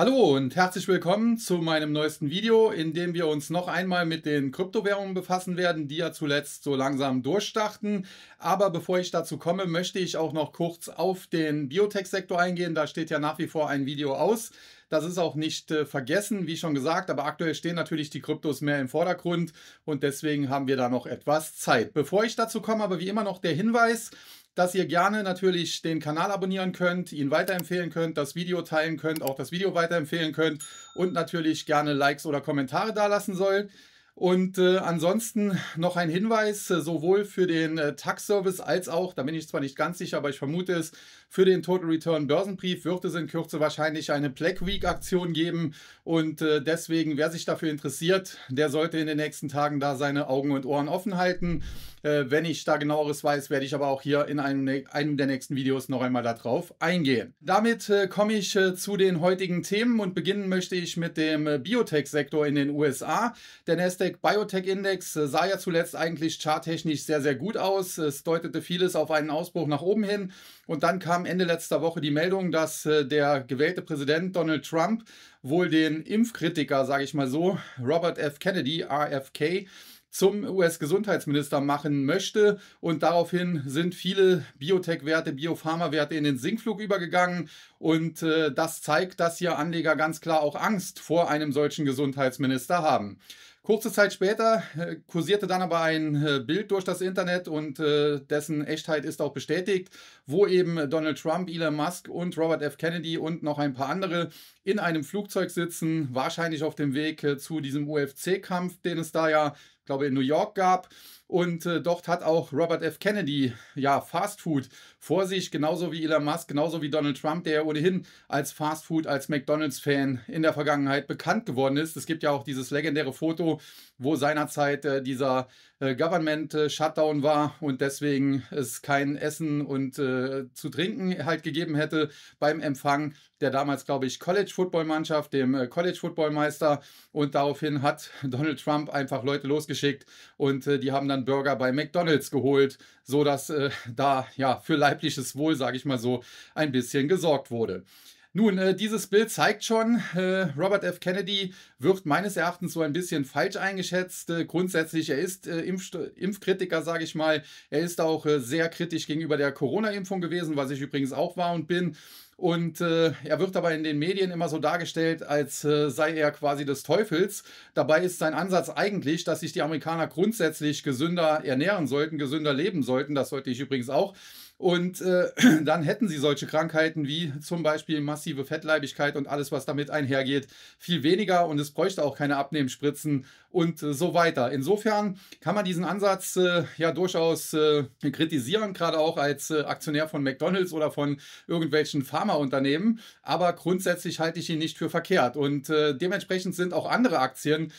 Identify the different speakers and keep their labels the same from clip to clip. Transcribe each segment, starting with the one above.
Speaker 1: Hallo und herzlich willkommen zu meinem neuesten Video, in dem wir uns noch einmal mit den Kryptowährungen befassen werden, die ja zuletzt so langsam durchstarten. Aber bevor ich dazu komme, möchte ich auch noch kurz auf den Biotech-Sektor eingehen. Da steht ja nach wie vor ein Video aus. Das ist auch nicht äh, vergessen, wie schon gesagt, aber aktuell stehen natürlich die Kryptos mehr im Vordergrund und deswegen haben wir da noch etwas Zeit. Bevor ich dazu komme, aber wie immer noch der Hinweis, dass ihr gerne natürlich den Kanal abonnieren könnt, ihn weiterempfehlen könnt, das Video teilen könnt, auch das Video weiterempfehlen könnt und natürlich gerne Likes oder Kommentare dalassen soll. Und äh, ansonsten noch ein Hinweis, äh, sowohl für den äh, Tax-Service als auch, da bin ich zwar nicht ganz sicher, aber ich vermute es, für den Total Return Börsenbrief wird es in Kürze wahrscheinlich eine Black Week Aktion geben und äh, deswegen, wer sich dafür interessiert, der sollte in den nächsten Tagen da seine Augen und Ohren offen halten. Äh, wenn ich da genaueres weiß, werde ich aber auch hier in einem, einem der nächsten Videos noch einmal darauf eingehen. Damit äh, komme ich äh, zu den heutigen Themen und beginnen möchte ich mit dem äh, Biotech-Sektor in den USA. Der Nasdaq Biotech Index äh, sah ja zuletzt eigentlich charttechnisch sehr, sehr gut aus. Es deutete vieles auf einen Ausbruch nach oben hin. Und dann kam Ende letzter Woche die Meldung, dass äh, der gewählte Präsident Donald Trump wohl den Impfkritiker, sage ich mal so, Robert F. Kennedy, RFK, zum US-Gesundheitsminister machen möchte. Und daraufhin sind viele Biotech-Werte, Biopharma-Werte in den Sinkflug übergegangen. Und äh, das zeigt, dass hier Anleger ganz klar auch Angst vor einem solchen Gesundheitsminister haben. Kurze Zeit später äh, kursierte dann aber ein äh, Bild durch das Internet und äh, dessen Echtheit ist auch bestätigt, wo eben Donald Trump, Elon Musk und Robert F. Kennedy und noch ein paar andere in einem Flugzeug sitzen, wahrscheinlich auf dem Weg zu diesem UFC-Kampf, den es da ja glaube in New York gab. Und äh, dort hat auch Robert F. Kennedy ja Fast Food vor sich, genauso wie Elon Musk, genauso wie Donald Trump, der ohnehin als Fast Food, als McDonalds-Fan in der Vergangenheit bekannt geworden ist. Es gibt ja auch dieses legendäre Foto, wo seinerzeit äh, dieser äh, Government-Shutdown war und deswegen es kein Essen und äh, zu trinken halt gegeben hätte beim Empfang der damals, glaube ich, College-Football-Mannschaft, dem äh, College-Football-Meister. Und daraufhin hat Donald Trump einfach Leute losgeschickt geschickt und äh, die haben dann Burger bei McDonald's geholt, sodass äh, da ja für leibliches Wohl, sage ich mal so, ein bisschen gesorgt wurde. Nun, äh, dieses Bild zeigt schon, äh, Robert F. Kennedy wird meines Erachtens so ein bisschen falsch eingeschätzt. Äh, grundsätzlich, er ist äh, Impf Impfkritiker, sage ich mal. Er ist auch äh, sehr kritisch gegenüber der Corona-Impfung gewesen, was ich übrigens auch war und bin. Und äh, er wird aber in den Medien immer so dargestellt, als äh, sei er quasi des Teufels. Dabei ist sein Ansatz eigentlich, dass sich die Amerikaner grundsätzlich gesünder ernähren sollten, gesünder leben sollten. Das sollte ich übrigens auch. Und äh, dann hätten sie solche Krankheiten wie zum Beispiel massive Fettleibigkeit und alles, was damit einhergeht, viel weniger und es bräuchte auch keine Abnehmspritzen und äh, so weiter. Insofern kann man diesen Ansatz äh, ja durchaus äh, kritisieren, gerade auch als äh, Aktionär von McDonalds oder von irgendwelchen Pharmaunternehmen. Aber grundsätzlich halte ich ihn nicht für verkehrt. Und äh, dementsprechend sind auch andere Aktien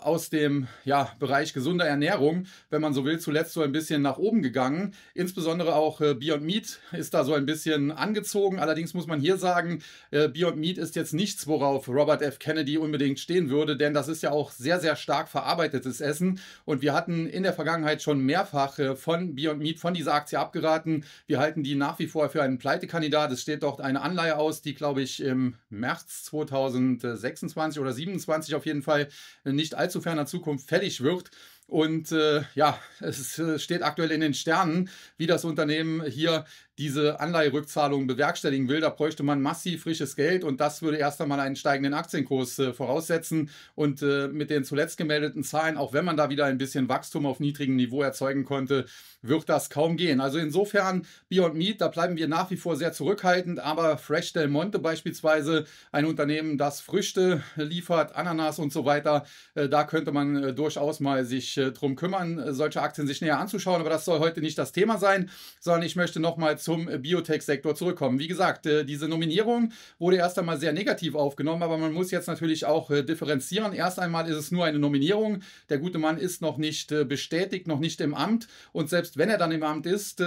Speaker 1: aus dem ja, Bereich gesunder Ernährung, wenn man so will, zuletzt so ein bisschen nach oben gegangen. Insbesondere auch äh, Beyond Meat ist da so ein bisschen angezogen. Allerdings muss man hier sagen, äh, Beyond Meat ist jetzt nichts, worauf Robert F. Kennedy unbedingt stehen würde, denn das ist ja auch sehr, sehr stark verarbeitetes Essen. Und wir hatten in der Vergangenheit schon mehrfach äh, von Beyond Meat, von dieser Aktie abgeraten. Wir halten die nach wie vor für einen Pleitekandidat. Es steht dort eine Anleihe aus, die, glaube ich, im März 2026 oder 2027 auf jeden Fall nicht allzu ferner Zukunft fällig wird. Und äh, ja, es äh, steht aktuell in den Sternen, wie das Unternehmen hier diese Anleiherückzahlung bewerkstelligen will, da bräuchte man massiv frisches Geld und das würde erst einmal einen steigenden Aktienkurs äh, voraussetzen. Und äh, mit den zuletzt gemeldeten Zahlen, auch wenn man da wieder ein bisschen Wachstum auf niedrigem Niveau erzeugen konnte, wird das kaum gehen. Also insofern Beyond Meat, da bleiben wir nach wie vor sehr zurückhaltend, aber Fresh Del Monte beispielsweise, ein Unternehmen, das Früchte liefert, Ananas und so weiter, äh, da könnte man äh, durchaus mal sich äh, drum kümmern, äh, solche Aktien sich näher anzuschauen. Aber das soll heute nicht das Thema sein, sondern ich möchte nochmals zum äh, Biotech-Sektor zurückkommen. Wie gesagt, äh, diese Nominierung wurde erst einmal sehr negativ aufgenommen, aber man muss jetzt natürlich auch äh, differenzieren. Erst einmal ist es nur eine Nominierung. Der gute Mann ist noch nicht bestätigt, noch nicht im Amt. Und selbst wenn er dann im Amt ist,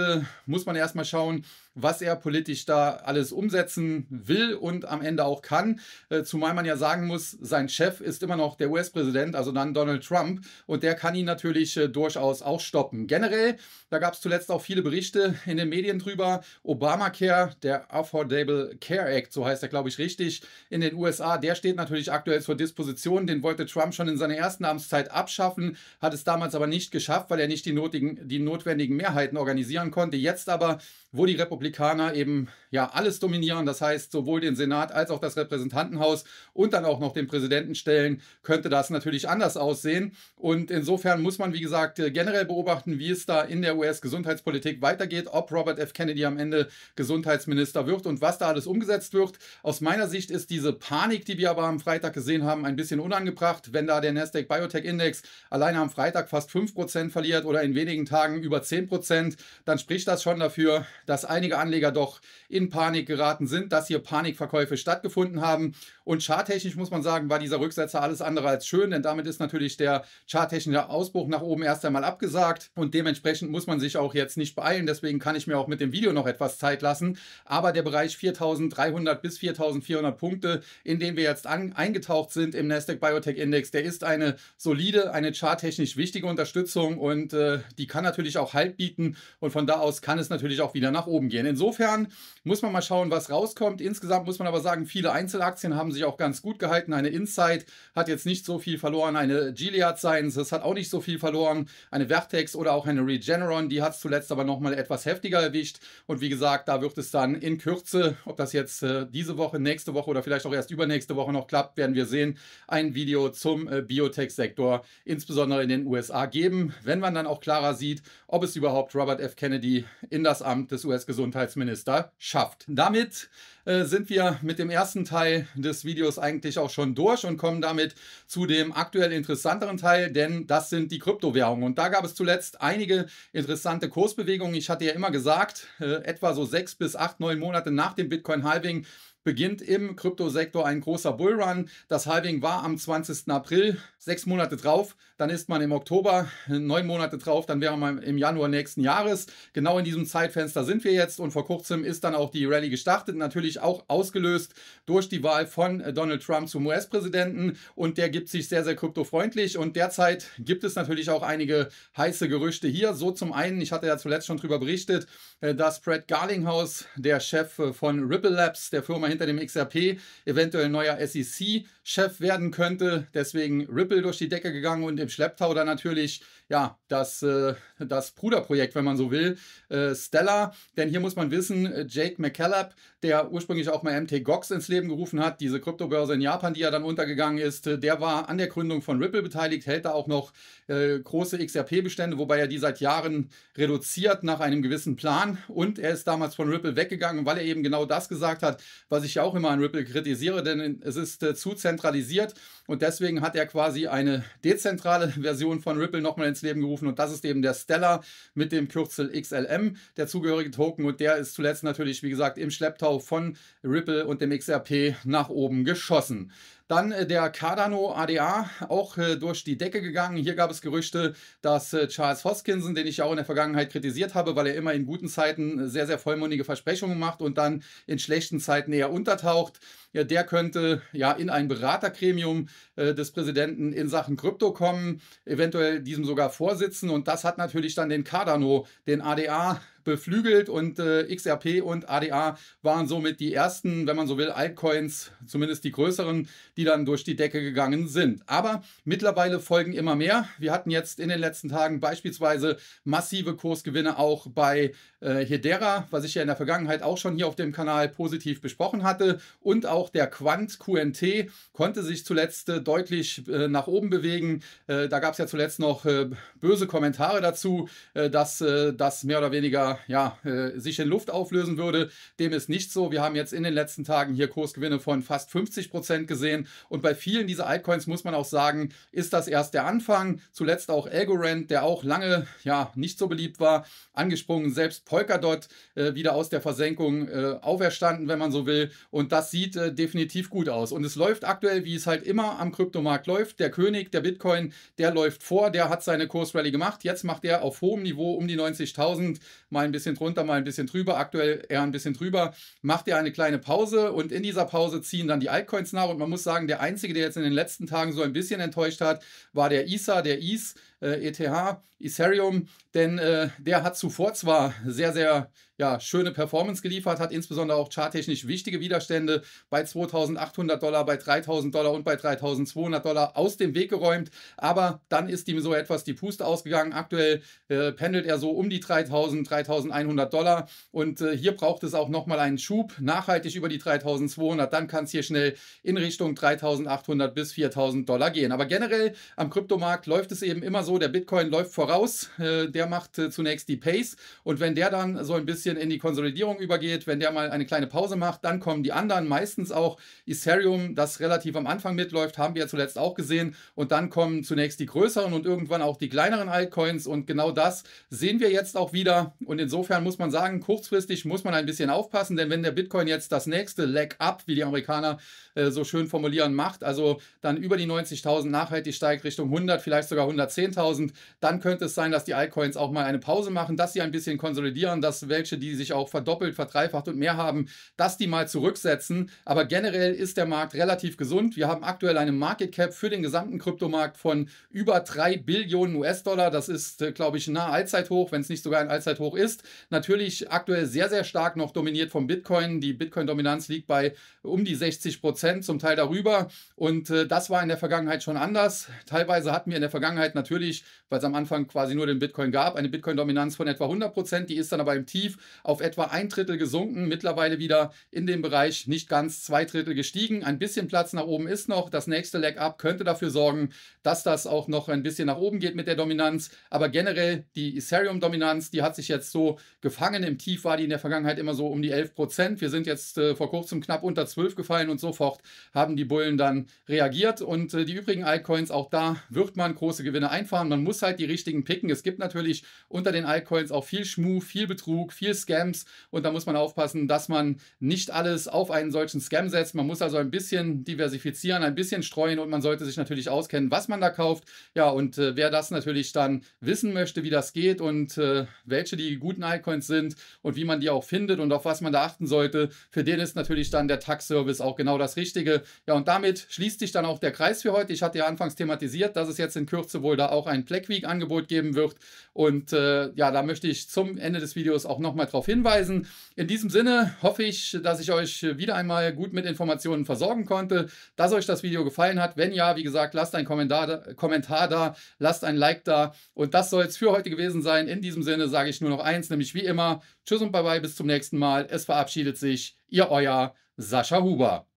Speaker 1: muss man erstmal schauen, was er politisch da alles umsetzen will und am Ende auch kann. Äh, zumal man ja sagen muss, sein Chef ist immer noch der US-Präsident, also dann Donald Trump. Und der kann ihn natürlich äh, durchaus auch stoppen. Generell, da gab es zuletzt auch viele Berichte in den Medien drüber. Obamacare, der Affordable Care Act, so heißt er, glaube ich, richtig, in den USA, der steht natürlich aktuell zur Disposition. Den wollte Trump schon in seiner ersten Amtszeit abschaffen, hat es damals aber nicht geschafft, weil er nicht die, notigen, die notwendigen Mehrheiten organisieren konnte. Jetzt aber wo die Republikaner eben ja alles dominieren, das heißt sowohl den Senat als auch das Repräsentantenhaus und dann auch noch den Präsidenten stellen, könnte das natürlich anders aussehen. Und insofern muss man, wie gesagt, äh, generell beobachten, wie es da in der US-Gesundheitspolitik weitergeht, ob Robert F. Kennedy am Ende Gesundheitsminister wird und was da alles umgesetzt wird. Aus meiner Sicht ist diese Panik, die wir aber am Freitag gesehen haben, ein bisschen unangebracht, wenn da der Nasdaq Biotech Index alleine am Freitag fast 5% verliert oder in wenigen Tagen über 10%, dann spricht das schon dafür, dass einige Anleger doch in Panik geraten sind, dass hier Panikverkäufe stattgefunden haben. Und charttechnisch muss man sagen, war dieser Rücksetzer alles andere als schön, denn damit ist natürlich der charttechnische Ausbruch nach oben erst einmal abgesagt und dementsprechend muss man sich auch jetzt nicht beeilen. Deswegen kann ich mir auch mit dem Video noch etwas Zeit lassen. Aber der Bereich 4300 bis 4400 Punkte, in den wir jetzt an, eingetaucht sind im Nasdaq Biotech Index, der ist eine solide, eine charttechnisch wichtige Unterstützung und äh, die kann natürlich auch Halt bieten und von da aus kann es natürlich auch wieder nach oben gehen. Insofern muss man mal schauen, was rauskommt. Insgesamt muss man aber sagen, viele Einzelaktien haben sich auch ganz gut gehalten. Eine Insight hat jetzt nicht so viel verloren. Eine Gilead Sciences hat auch nicht so viel verloren. Eine Vertex oder auch eine Regeneron, die hat es zuletzt aber nochmal etwas heftiger erwischt. Und wie gesagt, da wird es dann in Kürze, ob das jetzt äh, diese Woche, nächste Woche oder vielleicht auch erst übernächste Woche noch klappt, werden wir sehen, ein Video zum äh, Biotech-Sektor, insbesondere in den USA, geben, wenn man dann auch klarer sieht, ob es überhaupt Robert F. Kennedy in das Amt des US-Gesundheitsminister schafft. Damit äh, sind wir mit dem ersten Teil des Videos eigentlich auch schon durch und kommen damit zu dem aktuell interessanteren Teil, denn das sind die Kryptowährungen. Und da gab es zuletzt einige interessante Kursbewegungen. Ich hatte ja immer gesagt, äh, etwa so sechs bis acht, neun Monate nach dem Bitcoin-Halving beginnt im Kryptosektor ein großer Bullrun. Das Halving war am 20. April, sechs Monate drauf, dann ist man im Oktober, neun Monate drauf, dann wäre man im Januar nächsten Jahres. Genau in diesem Zeitfenster sind wir jetzt und vor kurzem ist dann auch die Rallye gestartet, natürlich auch ausgelöst durch die Wahl von Donald Trump zum US-Präsidenten und der gibt sich sehr, sehr kryptofreundlich und derzeit gibt es natürlich auch einige heiße Gerüchte hier. So zum einen, ich hatte ja zuletzt schon darüber berichtet, äh, dass Brad Garlinghouse, der Chef von Ripple Labs, der Firma hinter dem XRP eventuell neuer SEC-Chef werden könnte. Deswegen Ripple durch die Decke gegangen und im Schlepptau dann natürlich ja, das, äh, das Bruderprojekt, wenn man so will, äh, Stella. Denn hier muss man wissen, äh, Jake McCallop, der ursprünglich auch mal MT Gox ins Leben gerufen hat, diese Kryptobörse in Japan, die ja dann untergegangen ist, der war an der Gründung von Ripple beteiligt, hält da auch noch große XRP-Bestände, wobei er die seit Jahren reduziert nach einem gewissen Plan. Und er ist damals von Ripple weggegangen, weil er eben genau das gesagt hat, was ich auch immer an Ripple kritisiere, denn es ist äh, zu zentralisiert und deswegen hat er quasi eine dezentrale Version von Ripple nochmal ins Leben gerufen und das ist eben der Stellar mit dem Kürzel XLM, der zugehörige Token und der ist zuletzt natürlich, wie gesagt, im Schlepptau von Ripple und dem XRP nach oben geschossen. Dann äh, der Cardano ADA, auch äh, durch die Decke gegangen. Hier gab es Gerüchte, dass äh, Charles Hoskinson, den ich ja auch in der Vergangenheit kritisiert habe, weil er immer in guten Zeiten sehr, sehr vollmundige Versprechungen macht und dann in schlechten Zeiten eher untertaucht, ja, der könnte ja in ein Beratergremium äh, des Präsidenten in Sachen Krypto kommen, eventuell diesem sogar vorsitzen. Und das hat natürlich dann den Cardano, den ADA beflügelt und äh, XRP und ADA waren somit die ersten, wenn man so will, Altcoins, zumindest die größeren, die dann durch die Decke gegangen sind. Aber mittlerweile folgen immer mehr. Wir hatten jetzt in den letzten Tagen beispielsweise massive Kursgewinne auch bei äh, Hedera, was ich ja in der Vergangenheit auch schon hier auf dem Kanal positiv besprochen hatte. Und auch der Quant QNT konnte sich zuletzt äh, deutlich äh, nach oben bewegen. Äh, da gab es ja zuletzt noch äh, böse Kommentare dazu, äh, dass das mehr oder weniger ja, äh, sich in Luft auflösen würde. Dem ist nicht so. Wir haben jetzt in den letzten Tagen hier Kursgewinne von fast 50 Prozent gesehen. Und bei vielen dieser Altcoins muss man auch sagen, ist das erst der Anfang. Zuletzt auch Algorand, der auch lange ja, nicht so beliebt war, angesprungen. Selbst Polkadot äh, wieder aus der Versenkung äh, auferstanden, wenn man so will. Und das sieht äh, definitiv gut aus. Und es läuft aktuell, wie es halt immer am Kryptomarkt läuft. Der König, der Bitcoin, der läuft vor, der hat seine Kursrally gemacht. Jetzt macht er auf hohem Niveau um die 90.000 mal ein bisschen drunter, mal ein bisschen drüber, aktuell eher ein bisschen drüber, macht ihr eine kleine Pause und in dieser Pause ziehen dann die Altcoins nach und man muss sagen, der einzige, der jetzt in den letzten Tagen so ein bisschen enttäuscht hat, war der ISA, der IS, ETH, äh, e Ethereum, denn äh, der hat zuvor zwar sehr, sehr ja, schöne Performance geliefert, hat insbesondere auch charttechnisch wichtige Widerstände bei 2800 Dollar, bei 3000 Dollar und bei 3200 Dollar aus dem Weg geräumt. Aber dann ist ihm so etwas die Puste ausgegangen. Aktuell äh, pendelt er so um die 3000, 3100 Dollar. Und äh, hier braucht es auch nochmal einen Schub, nachhaltig über die 3200. Dann kann es hier schnell in Richtung 3800 bis 4000 Dollar gehen. Aber generell am Kryptomarkt läuft es eben immer so, der Bitcoin läuft voraus, äh, der macht äh, zunächst die Pace. Und wenn der dann so ein bisschen bisschen in die Konsolidierung übergeht, wenn der mal eine kleine Pause macht, dann kommen die anderen, meistens auch Ethereum, das relativ am Anfang mitläuft, haben wir ja zuletzt auch gesehen. Und dann kommen zunächst die größeren und irgendwann auch die kleineren Altcoins. Und genau das sehen wir jetzt auch wieder. Und insofern muss man sagen, kurzfristig muss man ein bisschen aufpassen, denn wenn der Bitcoin jetzt das nächste Leg Up, wie die Amerikaner äh, so schön formulieren, macht, also dann über die 90.000 nachhaltig steigt Richtung 100, vielleicht sogar 110.000, dann könnte es sein, dass die Altcoins auch mal eine Pause machen, dass sie ein bisschen konsolidieren, dass welche welche, die sich auch verdoppelt, verdreifacht und mehr haben, dass die mal zurücksetzen. Aber generell ist der Markt relativ gesund. Wir haben aktuell eine Market Cap für den gesamten Kryptomarkt von über 3 Billionen US-Dollar. Das ist, äh, glaube ich, nahe Allzeithoch, wenn es nicht sogar ein Allzeithoch ist. Natürlich aktuell sehr, sehr stark noch dominiert vom Bitcoin. Die Bitcoin-Dominanz liegt bei um die 60 Prozent, zum Teil darüber. Und äh, das war in der Vergangenheit schon anders. Teilweise hatten wir in der Vergangenheit natürlich, weil es am Anfang quasi nur den Bitcoin gab, eine Bitcoin-Dominanz von etwa 100 Prozent. Die ist dann aber im Tief auf etwa ein Drittel gesunken, mittlerweile wieder in dem Bereich nicht ganz zwei Drittel gestiegen. Ein bisschen Platz nach oben ist noch. Das nächste Leg-Up könnte dafür sorgen, dass das auch noch ein bisschen nach oben geht mit der Dominanz. Aber generell die Ethereum-Dominanz, die hat sich jetzt so gefangen. Im Tief war die in der Vergangenheit immer so um die 11 Prozent. Wir sind jetzt äh, vor kurzem knapp unter 12 gefallen und sofort haben die Bullen dann reagiert. Und äh, die übrigen Altcoins, auch da wird man große Gewinne einfahren. Man muss halt die richtigen picken. Es gibt natürlich unter den Altcoins auch viel Schmuh, viel Betrug, viel Scams und da muss man aufpassen, dass man nicht alles auf einen solchen Scam setzt. Man muss also ein bisschen diversifizieren, ein bisschen streuen und man sollte sich natürlich auskennen, was man da kauft. Ja, und äh, wer das natürlich dann wissen möchte, wie das geht und äh, welche die guten Altcoins sind und wie man die auch findet und auf was man da achten sollte, für den ist natürlich dann der Tax-Service auch genau das Richtige. Ja, und damit schließt sich dann auch der Kreis für heute. Ich hatte ja anfangs thematisiert, dass es jetzt in Kürze wohl da auch ein Black Week-Angebot geben wird. Und äh, ja, da möchte ich zum Ende des Videos auch nochmal nochmal darauf hinweisen. In diesem Sinne hoffe ich, dass ich euch wieder einmal gut mit Informationen versorgen konnte, dass euch das Video gefallen hat. Wenn ja, wie gesagt, lasst einen Kommentar Kommentar da lasst ein Like da. Und das soll es für heute gewesen sein. In diesem Sinne sage ich nur noch eins, nämlich wie immer, tschüss und bye bye, bis zum nächsten Mal. Es verabschiedet sich, ihr euer Sascha Huber.